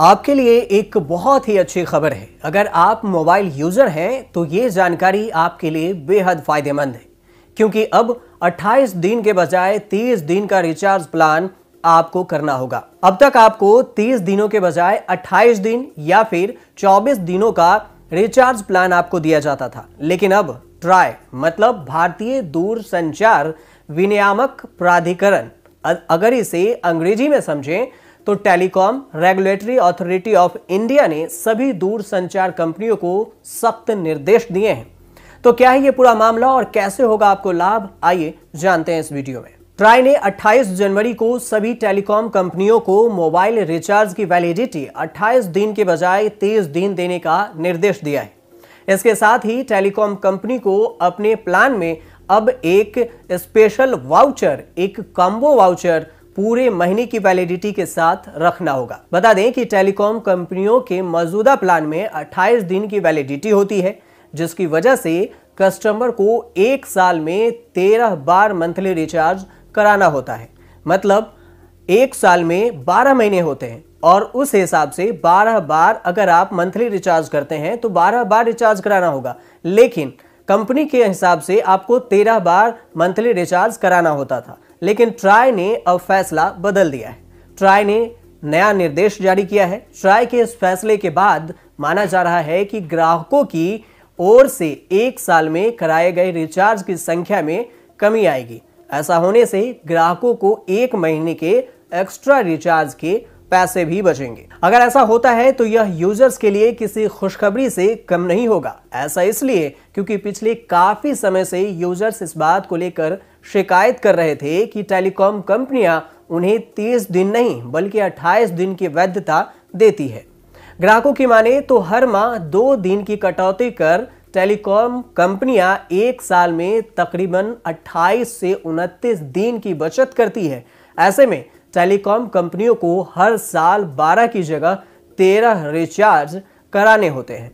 आपके लिए एक बहुत ही अच्छी खबर है अगर आप मोबाइल यूज़र हैं तो ये जानकारी आपके लिए बेहद फ़ायदेमंद है क्योंकि अब 28 दिन के बजाय 30 दिन का रिचार्ज प्लान आपको करना होगा अब तक आपको 30 दिनों के बजाय 28 दिन या फिर 24 दिनों का रिचार्ज प्लान आपको दिया जाता था लेकिन अब ट्राई मतलब भारतीय दूर संचार विनियामक प्राधिकरण अगर इसे अंग्रेजी में समझें तो Telecom Regulatory Authority of India ने सभी दूर संचार कंपनियों को सख्त निर्देश दिए हैं तो क्या है ये पूरा मामला और कैसे होगा आपको लाभ आइए जानते हैं इस वीडियो में ट्राई ने 28 जनवरी को सभी टेलीकॉम कंपनियों को मोबाइल रिचार्ज की वैलिडिटी 28 दिन के बजाय 30 दिन देने का निर्देश दिया है इसके साथ ही टेलीकॉम कंपनी को अपने प्लान में अब एक स्पेशल वाउचर एक कॉम्बो वाउचर पूरे महीने की वैलिडिटी के साथ रखना होगा बता दें कि टेलीकॉम कंपनियों के मौजूदा प्लान में 28 दिन की वैलिडिटी होती है जिसकी वजह से कस्टमर को एक साल में 13 बार मंथली रिचार्ज कराना होता है मतलब एक साल में 12 महीने होते हैं और उस हिसाब से 12 बार अगर आप मंथली रिचार्ज करते हैं तो 12 बार रिचार्ज कराना होगा लेकिन कंपनी के हिसाब से आपको 13 बार मंथली रिचार्ज कराना होता था लेकिन ट्राई ने अब फैसला बदल दिया है ट्राई ने नया निर्देश जारी किया है ट्राई के इस फैसले के बाद माना जा रहा है कि ग्राहकों की ओर से एक साल में कराए गए रिचार्ज की संख्या में कमी आएगी ऐसा होने से ग्राहकों को एक महीने के एक्स्ट्रा रिचार्ज के पैसे भी बचेंगे अगर ऐसा होता है तो यह यूजर्स के लिए किसी खुशखबरी से कम नहीं होगा ऐसा इसलिए क्योंकि पिछले काफी समय से यूजर्स इस बात को लेकर शिकायत कर रहे थे कि टेलीकॉम कंपनियां उन्हें 30 दिन नहीं बल्कि 28 दिन की वैधता देती है ग्राहकों की माने तो हर माह दो दिन की कटौती कर टेलीकॉम कंपनियां एक साल में तकरीबन 28 से 29 दिन की बचत करती है ऐसे में टेलीकॉम कंपनियों को हर साल 12 की जगह 13 रिचार्ज कराने होते हैं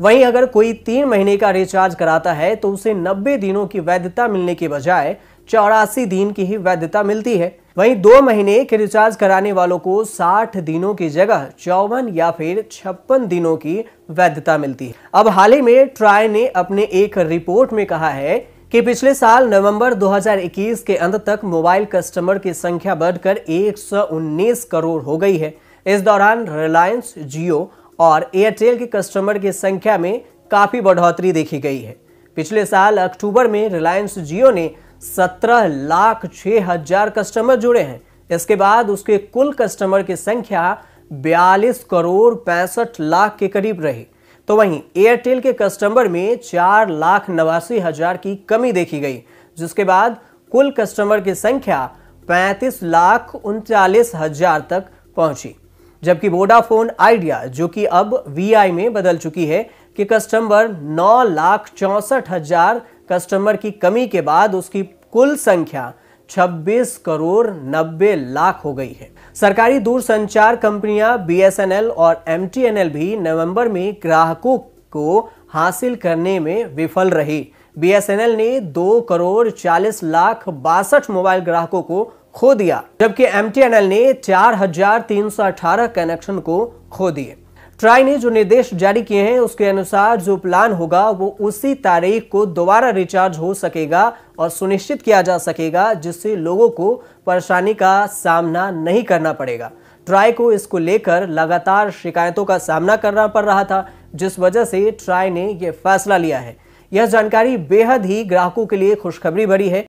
वहीं अगर कोई तीन महीने का रिचार्ज कराता है तो उसे 90 दिनों की वैधता मिलने के बजाय चौरासी दिन की ही वैधता मिलती है वहीं दो महीने के रिचार्ज कराने वालों को 60 दिनों की जगह चौवन या फिर छप्पन दिनों की वैधता मिलती है अब हाल ही में ट्राई ने अपने एक रिपोर्ट में कहा है कि पिछले साल नवंबर 2021 के अंत तक मोबाइल कस्टमर की संख्या बढ़कर 119 करोड़ हो गई है इस दौरान रिलायंस जियो और एयरटेल के कस्टमर की संख्या में काफ़ी बढ़ोतरी देखी गई है पिछले साल अक्टूबर में रिलायंस जियो ने 17 लाख छः हजार कस्टमर जुड़े हैं इसके बाद उसके कुल कस्टमर की संख्या 42 करोड़ पैंसठ लाख के करीब रही तो वहीं एयरटेल के कस्टमर में चार लाख नवासी हजार की कमी देखी गई जिसके बाद कुल कस्टमर की संख्या पैंतीस लाख उनचालीस हजार तक पहुंची जबकि वोडाफोन आइडिया जो कि अब वीआई में बदल चुकी है कि कस्टमर नौ लाख चौसठ हजार कस्टमर की कमी के बाद उसकी कुल संख्या 26 करोड़ 90 लाख हो गई है सरकारी दूरसंचार कंपनियां बीएसएनएल और एमटीएनएल भी नवंबर में ग्राहकों को हासिल करने में विफल रही बीएसएनएल ने 2 करोड़ 40 लाख बासठ मोबाइल ग्राहकों को खो दिया जबकि एम ने चार हजार तीन सौ अठारह कनेक्शन को खो दिए ट्राई ने जो निर्देश जारी किए हैं उसके अनुसार जो प्लान होगा वो उसी तारीख को दोबारा रिचार्ज हो सकेगा और सुनिश्चित किया जा सकेगा जिससे लोगों को परेशानी का सामना नहीं करना पड़ेगा ट्राई को इसको लेकर लगातार शिकायतों का सामना करना पड़ रहा था जिस वजह से ट्राई ने यह फैसला लिया है यह जानकारी बेहद ही ग्राहकों के लिए खुशखबरी भरी है